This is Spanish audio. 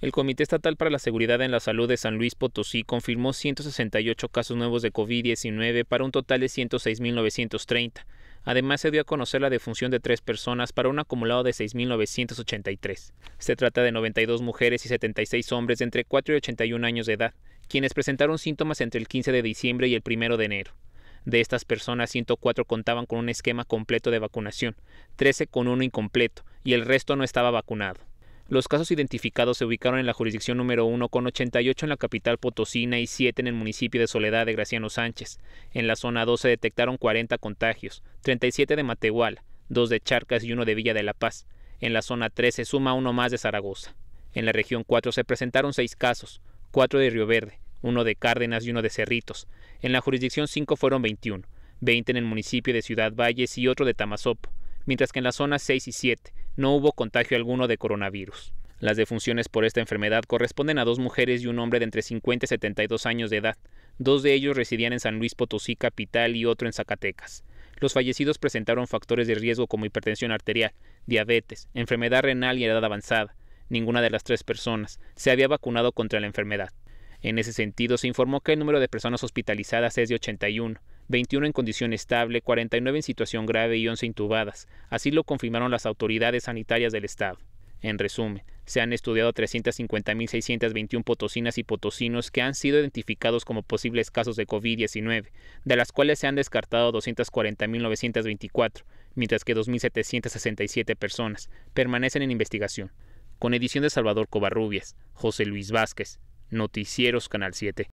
El Comité Estatal para la Seguridad en la Salud de San Luis Potosí confirmó 168 casos nuevos de COVID-19 para un total de 106.930. Además, se dio a conocer la defunción de tres personas para un acumulado de 6.983. Se trata de 92 mujeres y 76 hombres entre 4 y 81 años de edad, quienes presentaron síntomas entre el 15 de diciembre y el 1 de enero. De estas personas, 104 contaban con un esquema completo de vacunación, 13 con uno incompleto, y el resto no estaba vacunado. Los casos identificados se ubicaron en la jurisdicción número 1 con 88 en la capital potosina y 7 en el municipio de Soledad de Graciano Sánchez. En la zona 2 se detectaron 40 contagios, 37 de Matehuala, 2 de Charcas y 1 de Villa de la Paz. En la zona 3 se suma uno más de Zaragoza. En la región 4 se presentaron 6 casos, 4 de Río Verde, 1 de Cárdenas y 1 de Cerritos. En la jurisdicción 5 fueron 21, 20 en el municipio de Ciudad Valles y otro de Tamazopo, mientras que en la zona 6 y 7 no hubo contagio alguno de coronavirus. Las defunciones por esta enfermedad corresponden a dos mujeres y un hombre de entre 50 y 72 años de edad. Dos de ellos residían en San Luis Potosí, capital, y otro en Zacatecas. Los fallecidos presentaron factores de riesgo como hipertensión arterial, diabetes, enfermedad renal y edad avanzada. Ninguna de las tres personas se había vacunado contra la enfermedad. En ese sentido, se informó que el número de personas hospitalizadas es de 81, 21 en condición estable, 49 en situación grave y 11 intubadas. Así lo confirmaron las autoridades sanitarias del estado. En resumen, se han estudiado 350.621 potosinas y potosinos que han sido identificados como posibles casos de COVID-19, de las cuales se han descartado 240.924, mientras que 2.767 personas permanecen en investigación. Con edición de Salvador Covarrubias, José Luis Vázquez, Noticieros Canal 7.